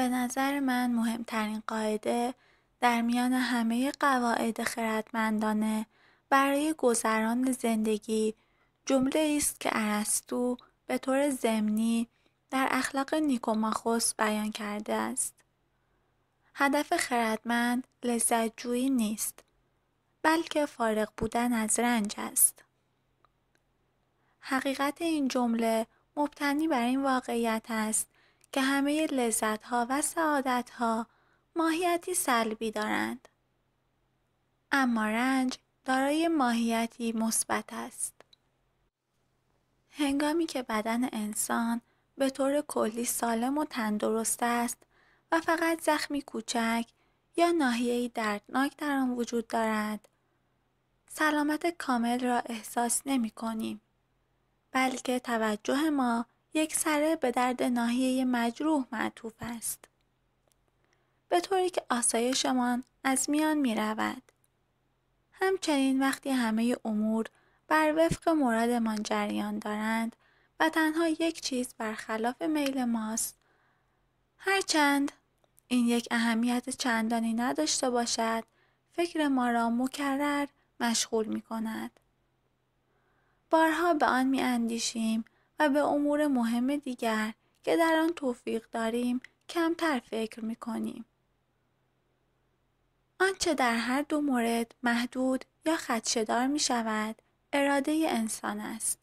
به نظر من مهمترین قاعده در میان همه قواعد خردمندانه برای گذران زندگی جمله است که ارسطو به طور ضمنی در اخلاق نیکوماخوس بیان کرده است. هدف خردمند لذتجویی نیست بلکه فارغ بودن از رنج است. حقیقت این جمله مبتنی بر این واقعیت است که همه ها و سعادت ها ماهیتی سلبی دارند. اما رنج دارای ماهیتی مثبت است. هنگامی که بدن انسان به طور کلی سالم و تندرست است و فقط زخمی کوچک یا ناحیه‌ای دردناک در آن وجود دارد، سلامت کامل را احساس نمی کنیم. بلکه توجه ما یک سره به درد ناحیه مجروح معطوف است. به طوری که آسایشمان از میان می رود. همچنین وقتی همه امور بر وفق مرادمان جریان دارند و تنها یک چیز برخلاف میل ماست هرچند این یک اهمیت چندانی نداشته باشد فکر ما را مکرر مشغول می کند. بارها به آن می اندیشیم و به امور مهم دیگر که در آن توفیق داریم کمتر فکر می کنیم. آنچه در هر دو مورد محدود یا خدشدار می شود اراده انسان است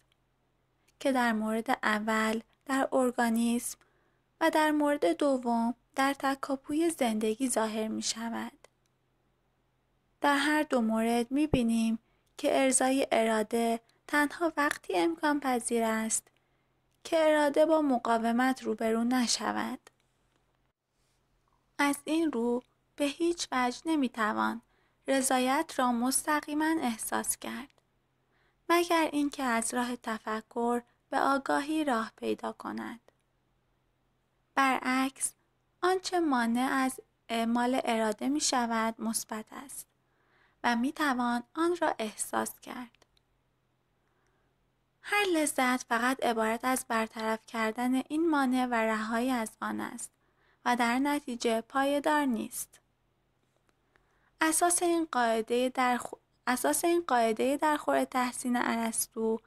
که در مورد اول در ارگانیسم و در مورد دوم در تکاپوی زندگی ظاهر می شود. در هر دو مورد می بینیم که ارزای اراده تنها وقتی امکان پذیر است که اراده با مقاومت روبرو نشود. از این رو به هیچ وجه نمیتوان رضایت را مستقیما احساس کرد. مگر اینکه از راه تفکر به آگاهی راه پیدا کند. برعکس آنچه مانع از اعمال اراده می شود مثبت است و می توان آن را احساس کرد. هر لذت فقط عبارت از برطرف کردن این مانع و رهایی از آن است و در نتیجه پایدار نیست. اساس این قاعده در, اساس این قاعده در خور تحسین ارسطو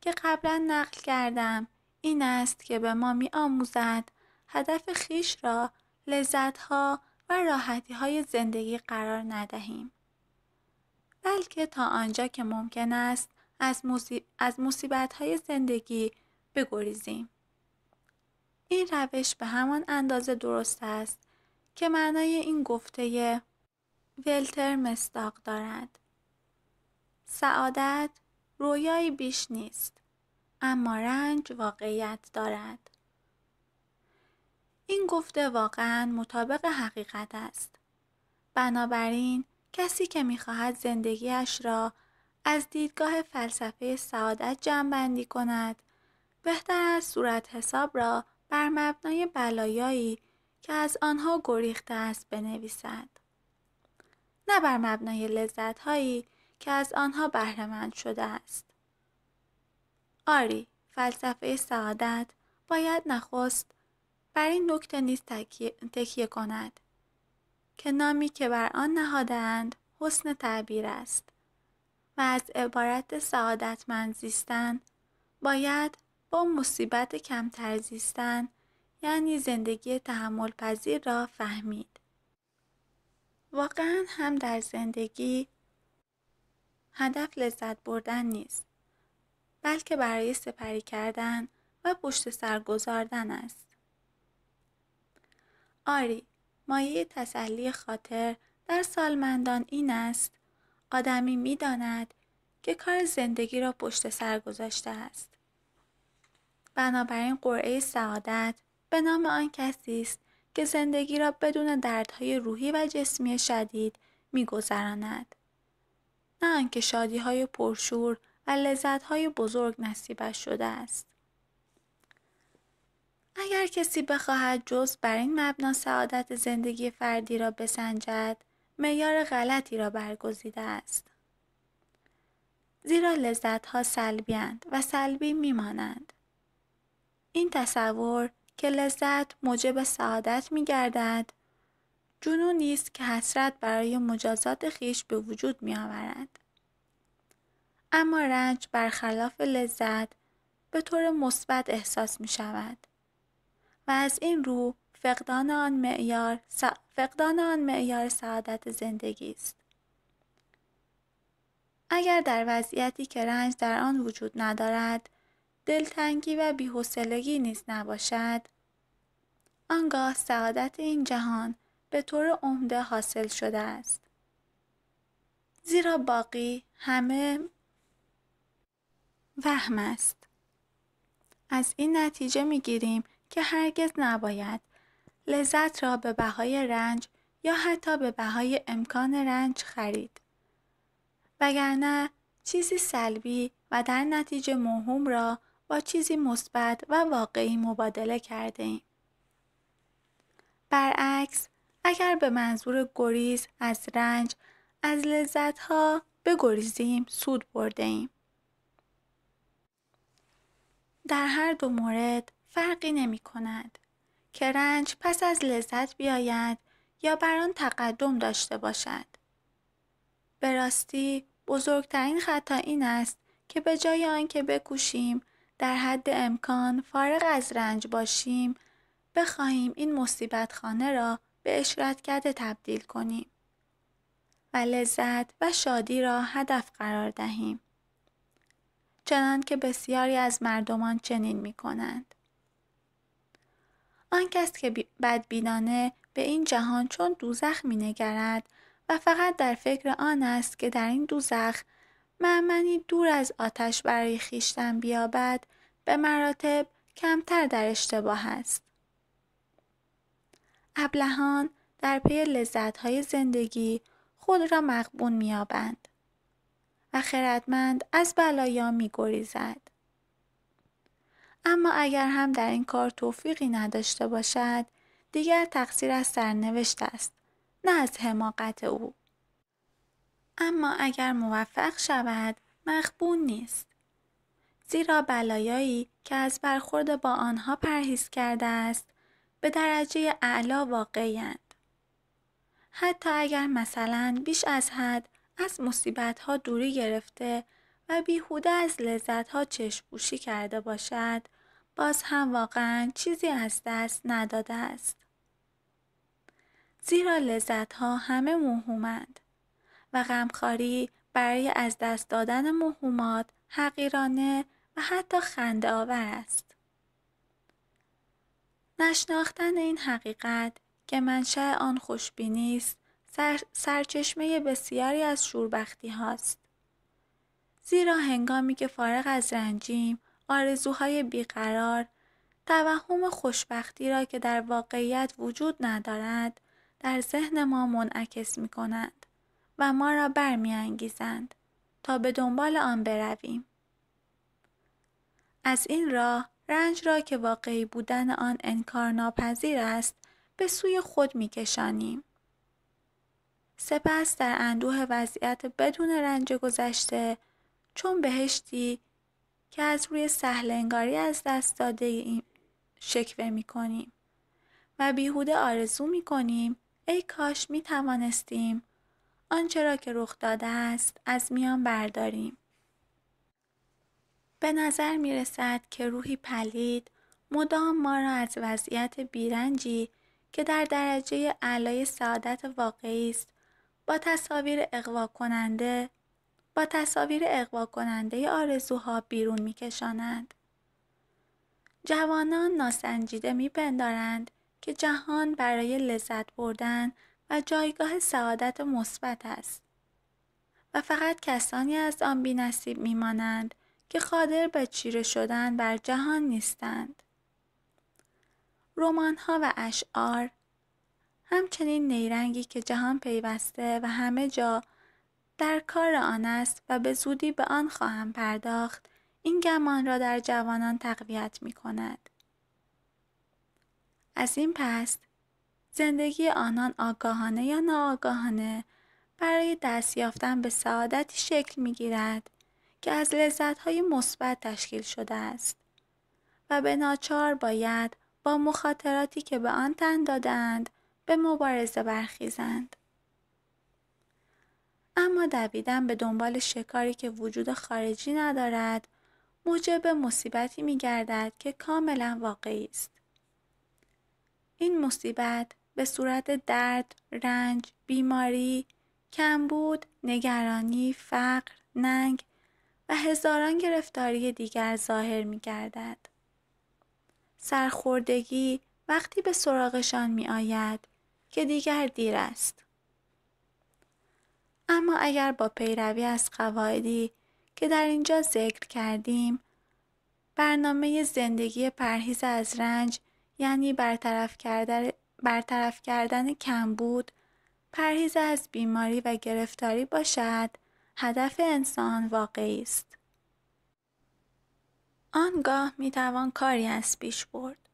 که قبلا نقل کردم این است که به ما می آموزد هدف خیش را ها و راحتی های زندگی قرار ندهیم. بلکه تا آنجا که ممکن است از, مصیبت های زندگی بگریزیم. این روش به همان اندازه درست است که معنای این گفته ولتر مستاق دارد. سعادت رویایی بیش نیست اما رنج واقعیت دارد. این گفته واقعا مطابق حقیقت است. بنابراین کسی که میخواهد زندگیش را از دیدگاه فلسفه سعادت جمعبندی کند بهتر از صورت حساب را بر مبنای بلایایی که از آنها گریخته است بنویسد نه بر مبنای لذت هایی که از آنها بهرهمند شده است آری فلسفه سعادت باید نخست بر این نکته نیز تکیه،, کند که نامی که بر آن نهادند حسن تعبیر است و از عبارت سعادت زیستن باید با مصیبت کمتر زیستن یعنی زندگی تحمل پذیر را فهمید. واقعا هم در زندگی هدف لذت بردن نیست بلکه برای سپری کردن و پشت سر است. آری، مایه تسلی خاطر در سالمندان این است آدمی میداند که کار زندگی را پشت سر گذاشته است. بنابراین قرعه سعادت به نام آن کسی است که زندگی را بدون دردهای روحی و جسمی شدید میگذراند نه آنکه های پرشور و های بزرگ نصیبش شده است اگر کسی بخواهد جز بر این مبنا سعادت زندگی فردی را بسنجد معیار غلطی را برگزیده است. زیرا لذت ها سلبیند و سلبی میمانند. این تصور که لذت موجب سعادت می گردد جنونی است که حسرت برای مجازات خیش به وجود می آورد. اما رنج برخلاف لذت به طور مثبت احساس می شود و از این رو فقدان آن معیار فقدان آن معیار سعادت زندگی است اگر در وضعیتی که رنج در آن وجود ندارد دلتنگی و بیحوصلگی نیز نباشد آنگاه سعادت این جهان به طور عمده حاصل شده است زیرا باقی همه وهم است از این نتیجه میگیریم که هرگز نباید لذت را به بهای رنج یا حتی به بهای امکان رنج خرید. وگرنه چیزی سلبی و در نتیجه مهم را با چیزی مثبت و واقعی مبادله کرده ایم. برعکس اگر به منظور گریز از رنج از لذت ها بگریزیم سود برده ایم. در هر دو مورد فرقی نمی کند. که رنج پس از لذت بیاید یا بر آن تقدم داشته باشد به راستی بزرگترین خطا این است که به جای آنکه بکوشیم در حد امکان فارغ از رنج باشیم بخواهیم این مصیبت خانه را به کرده تبدیل کنیم و لذت و شادی را هدف قرار دهیم چنان که بسیاری از مردمان چنین می کنند. آن کس که بدبینانه به این جهان چون دوزخ می نگرد و فقط در فکر آن است که در این دوزخ معمنی دور از آتش برای خیشتن بیابد به مراتب کمتر در اشتباه است. ابلهان در پی لذتهای زندگی خود را مقبون میابند و خردمند از بلایا میگریزد. اما اگر هم در این کار توفیقی نداشته باشد دیگر تقصیر از سرنوشت است نه از حماقت او اما اگر موفق شود مخبون نیست زیرا بلایایی که از برخورد با آنها پرهیز کرده است به درجه اعلا واقعیند حتی اگر مثلا بیش از حد از مصیبت ها دوری گرفته و بیهوده از لذتها چشمپوشی کرده باشد باز هم واقعا چیزی از دست نداده است. زیرا لذتها همه مهمند و غمخواری برای از دست دادن مهمات حقیرانه و حتی خنده آور است. نشناختن این حقیقت که منشأ آن خوشبینی است سر، سرچشمه بسیاری از شوربختی هاست. زیرا هنگامی که فارغ از رنجیم آرزوهای بیقرار توهم خوشبختی را که در واقعیت وجود ندارد در ذهن ما منعکس می کنند و ما را برمیانگیزند تا به دنبال آن برویم. از این راه رنج را که واقعی بودن آن انکار ناپذیر است به سوی خود میکشانیم. سپس در اندوه وضعیت بدون رنج گذشته چون بهشتی که از روی سهل انگاری از دست داده این شکوه می کنیم و بیهوده آرزو می کنیم ای کاش می توانستیم آنچه را که رخ داده است از میان برداریم. به نظر می رسد که روحی پلید مدام ما را از وضعیت بیرنجی که در درجه اعلای سعادت واقعی است با تصاویر اقوا کننده با تصاویر اقوا کننده آرزوها بیرون میکشانند. جوانان ناسنجیده میپندارند که جهان برای لذت بردن و جایگاه سعادت مثبت است و فقط کسانی از آن بینصیب میمانند که قادر به چیره شدن بر جهان نیستند رومان ها و اشعار همچنین نیرنگی که جهان پیوسته و همه جا در کار آن است و به زودی به آن خواهم پرداخت این گمان را در جوانان تقویت می کند. از این پس زندگی آنان آگاهانه یا ناآگاهانه برای دست یافتن به سعادتی شکل می گیرد که از لذتهای مثبت تشکیل شده است و به ناچار باید با مخاطراتی که به آن تن دادند به مبارزه برخیزند. اما دویدن به دنبال شکاری که وجود خارجی ندارد موجب مصیبتی می گردد که کاملا واقعی است. این مصیبت به صورت درد، رنج، بیماری، کمبود، نگرانی، فقر، ننگ و هزاران گرفتاری دیگر ظاهر می گردد. سرخوردگی وقتی به سراغشان می آید که دیگر دیر است. اما اگر با پیروی از قواعدی که در اینجا ذکر کردیم برنامه زندگی پرهیز از رنج یعنی برطرف, کردن برطرف کردن کمبود پرهیز از بیماری و گرفتاری باشد هدف انسان واقعی است آنگاه می توان کاری از پیش برد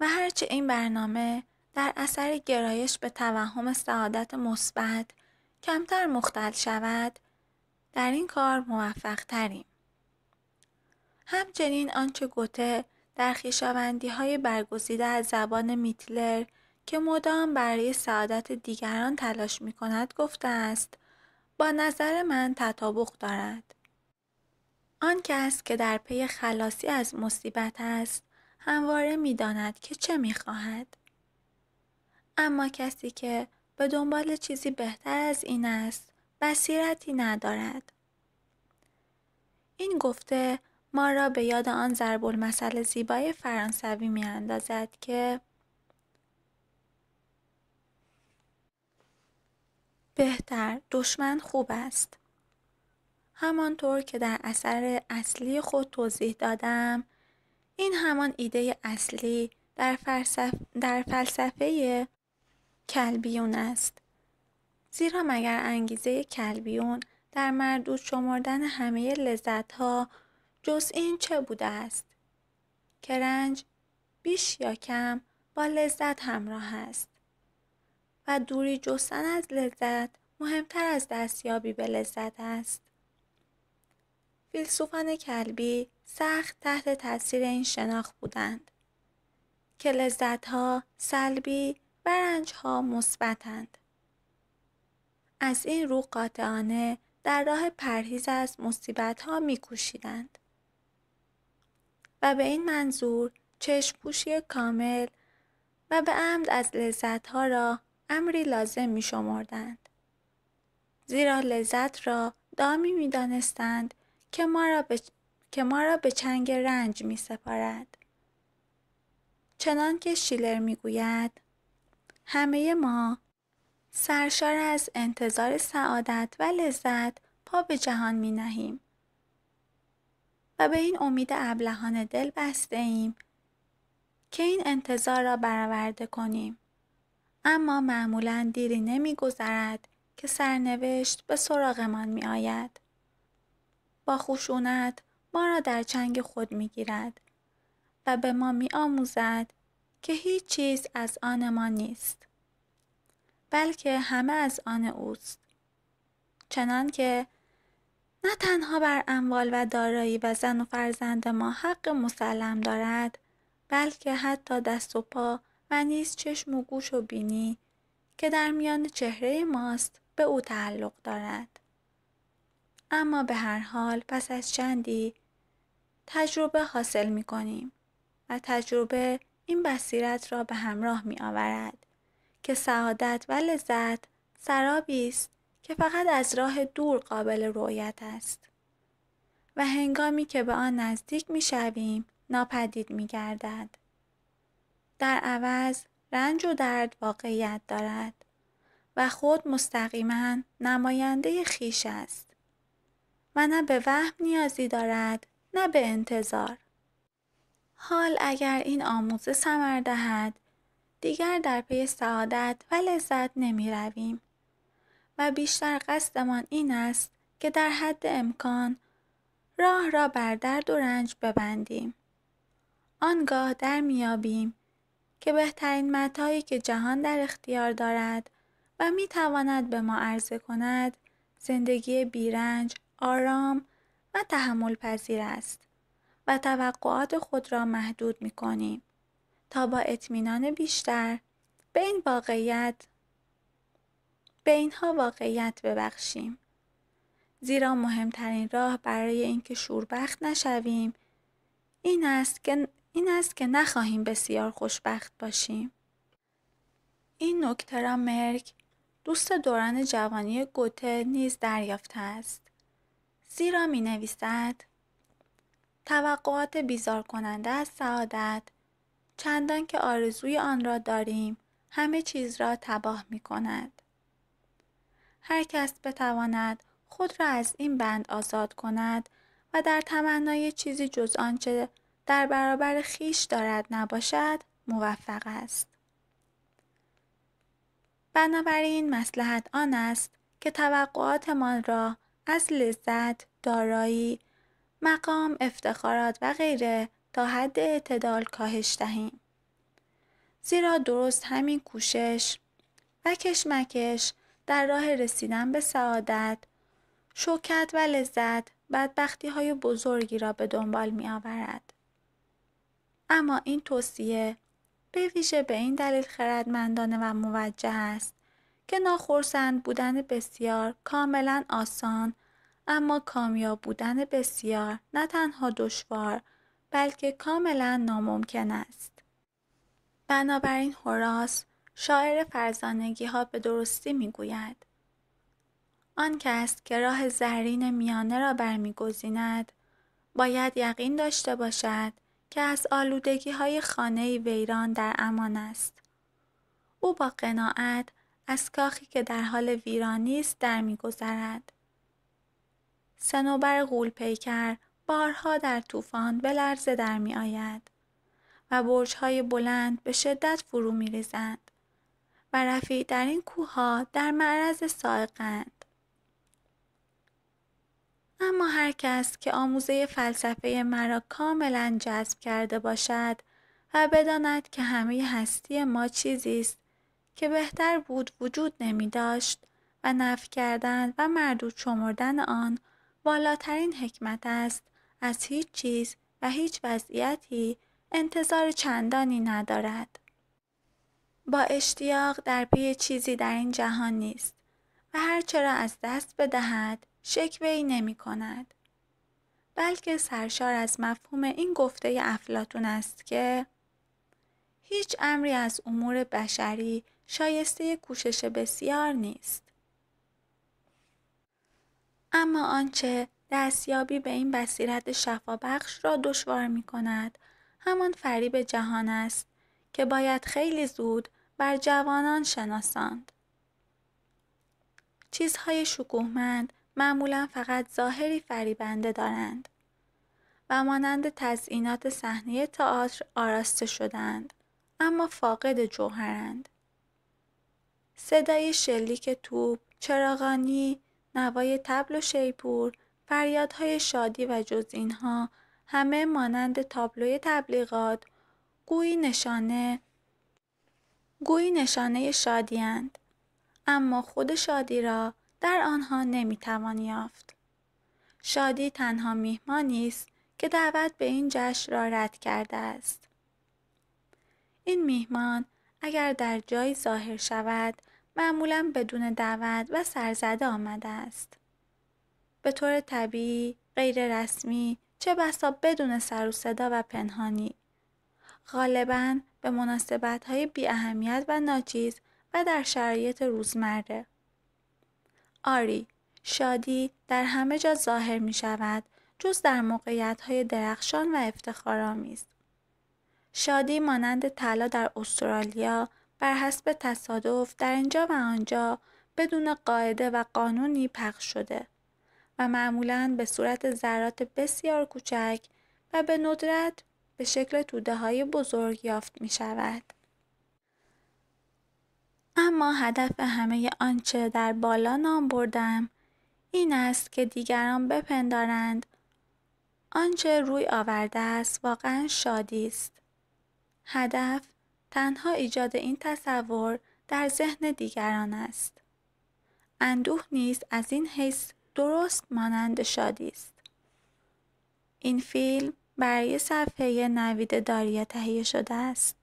و هرچه این برنامه در اثر گرایش به توهم سعادت مثبت کمتر مختل شود در این کار موفق تریم. همچنین آنچه گوته در خیشابندی های برگزیده از زبان میتلر که مدام برای سعادت دیگران تلاش می کند گفته است با نظر من تطابق دارد. آن کس که در پی خلاصی از مصیبت است همواره میداند که چه میخواهد اما کسی که به دنبال چیزی بهتر از این است بصیرتی ندارد این گفته ما را به یاد آن ضرب المثل زیبای فرانسوی می اندازد که بهتر دشمن خوب است همانطور که در اثر اصلی خود توضیح دادم این همان ایده اصلی در, فلسف... در فلسفه کلبیون است. زیرا مگر انگیزه کلبیون در مردود شمردن همه لذت ها جز این چه بوده است؟ که رنج بیش یا کم با لذت همراه است و دوری جستن از لذت مهمتر از دستیابی به لذت است. فیلسوفان کلبی سخت تحت تاثیر این شناخت بودند که لذت ها سلبی برنج ها مثبتند. از این رو قاطعانه در راه پرهیز از مصیبت ها می و به این منظور چشم پوشی کامل و به عمد از لذت ها را امری لازم می زیرا لذت را دامی می دانستند که ما را به, که ما را به چنگ رنج می سپارد. چنان که شیلر می گوید همه ما سرشار از انتظار سعادت و لذت پا به جهان می نهیم و به این امید ابلهان دل بسته ایم که این انتظار را برآورده کنیم اما معمولا دیری نمی گذرد که سرنوشت به سراغمان می آید با خشونت ما را در چنگ خود می گیرد و به ما می آموزد که هیچ چیز از آن ما نیست بلکه همه از آن اوست چنان که نه تنها بر اموال و دارایی و زن و فرزند ما حق مسلم دارد بلکه حتی دست و پا و نیز چشم و گوش و بینی که در میان چهره ماست به او تعلق دارد اما به هر حال پس از چندی تجربه حاصل می کنیم و تجربه این بصیرت را به همراه می آورد که سعادت و لذت سرابی است که فقط از راه دور قابل رؤیت است و هنگامی که به آن نزدیک می شویم ناپدید می گردد. در عوض رنج و درد واقعیت دارد و خود مستقیما نماینده خیش است و نه به وهم نیازی دارد نه به انتظار حال اگر این آموزه ثمر دهد دیگر در پی سعادت و لذت نمی رویم و بیشتر قصدمان این است که در حد امکان راه را بر درد و رنج ببندیم آنگاه در میابیم که بهترین متایی که جهان در اختیار دارد و می به ما عرضه کند زندگی بیرنج آرام و تحمل پذیر است و توقعات خود را محدود می کنیم تا با اطمینان بیشتر به این واقعیت به اینها واقعیت ببخشیم زیرا مهمترین راه برای اینکه شوربخت نشویم این است که این است که نخواهیم بسیار خوشبخت باشیم این نکته را مرک دوست دوران جوانی گوته نیز دریافته است زیرا می نویسد توقعات بیزار کننده از سعادت چندان که آرزوی آن را داریم همه چیز را تباه می کند. هر کس بتواند خود را از این بند آزاد کند و در تمنای چیزی جز آنچه در برابر خیش دارد نباشد موفق است. بنابراین مسلحت آن است که توقعاتمان را از لذت، دارایی مقام، افتخارات و غیره تا حد اعتدال کاهش دهیم. زیرا درست همین کوشش و کشمکش در راه رسیدن به سعادت، شوکت و لذت بدبختی های بزرگی را به دنبال می آورد. اما این توصیه به ویژه به این دلیل خردمندانه و موجه است که ناخرسند بودن بسیار کاملا آسان اما کامیاب بودن بسیار نه تنها دشوار بلکه کاملا ناممکن است. بنابراین هوراس شاعر فرزانگی ها به درستی میگوید آن کس که راه زرین میانه را برمیگزیند باید یقین داشته باشد که از آلودگی های خانه ویران در امان است. او با قناعت از کاخی که در حال ویرانی است در میگذرد. سنوبر غول پیکر بارها در طوفان به لرزه در می آید و برجهای بلند به شدت فرو می ریزند و رفیع در این کوها در معرض سایقند اما هر کس که آموزه فلسفه مرا کاملا جذب کرده باشد و بداند که همه هستی ما چیزی است که بهتر بود وجود نمی داشت و نفی کردن و مردود شمردن آن بالاترین حکمت است از هیچ چیز و هیچ وضعیتی انتظار چندانی ندارد با اشتیاق در پی چیزی در این جهان نیست و هرچه را از دست بدهد شکوه ای نمی کند. بلکه سرشار از مفهوم این گفته افلاتون است که هیچ امری از امور بشری شایسته کوشش بسیار نیست. اما آنچه دستیابی به این بصیرت شفابخش را دشوار می کند همان فریب جهان است که باید خیلی زود بر جوانان شناساند. چیزهای شکوهمند معمولا فقط ظاهری فریبنده دارند و مانند تزئینات صحنه تئاتر آراسته شدند اما فاقد جوهرند صدای شلیک توپ چراغانی نوای تبل و شیپور، فریادهای شادی و جز اینها همه مانند تابلوی تبلیغات گویی نشانه گویی نشانه شادی اما خود شادی را در آنها نمیتوان یافت. شادی تنها میهمانی است که دعوت به این جشن را رد کرده است. این میهمان اگر در جای ظاهر شود معمولا بدون دعوت و سرزده آمده است. به طور طبیعی، غیر رسمی، چه بسا بدون سر و و پنهانی. غالبا به مناسبت های بی اهمیت و ناچیز و در شرایط روزمره. آری، شادی در همه جا ظاهر می شود جز در موقعیت های درخشان و افتخارآمیز. شادی مانند طلا در استرالیا بر حسب تصادف در اینجا و آنجا بدون قاعده و قانونی پخش شده و معمولا به صورت ذرات بسیار کوچک و به ندرت به شکل توده های بزرگ یافت می شود. اما هدف همه آنچه در بالا نام بردم این است که دیگران بپندارند آنچه روی آورده است واقعا شادی است. هدف تنها ایجاد این تصور در ذهن دیگران است. اندوه نیز از این حیث درست مانند شادی است. این فیلم برای صفحه نوید داریا تهیه شده است.